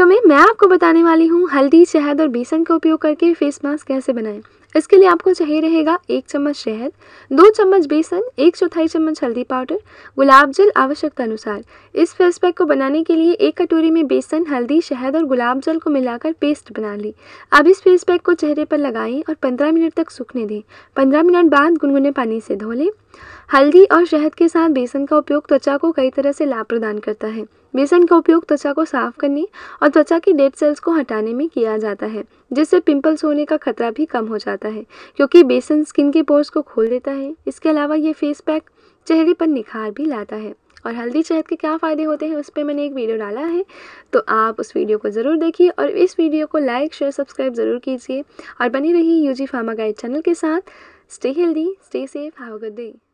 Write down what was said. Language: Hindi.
वीडियो में मैं आपको बताने वाली हूँ हल्दी शहद और बेसन का उपयोग करके फेस मास्क कैसे बनाएं इसके लिए आपको चाहिए रहेगा एक चम्मच शहद दो चम्मच बेसन एक चौथाई चम्मच हल्दी पाउडर गुलाब जल आवश्यकता अनुसार इस फेस पैक को बनाने के लिए एक कटोरी में बेसन हल्दी शहद और गुलाब जल को मिलाकर पेस्ट बना ली अब इस फेस पैक को चेहरे पर लगाएं और 15 मिनट तक सूखने दें 15 मिनट बाद गुनगुने पानी से धो लें हल्दी और शहद के साथ बेसन का उपयोग त्वचा को कई तरह से लाभ प्रदान करता है बेसन का उपयोग त्वचा को साफ करने और त्वचा की डेड सेल्स को हटाने में किया जाता है जिससे पिंपल्स होने का खतरा भी कम हो जाता है क्योंकि बेसन स्किन के पोर्स को खोल देता है इसके अलावा ये फेस पैक चेहरे पर निखार भी लाता है और हल्दी चहत के क्या फ़ायदे होते हैं उस पर मैंने एक वीडियो डाला है तो आप उस वीडियो को ज़रूर देखिए और इस वीडियो को लाइक शेयर सब्सक्राइब ज़रूर कीजिए और बनी रही U G pharma guide channel के साथ stay healthy stay safe have a good day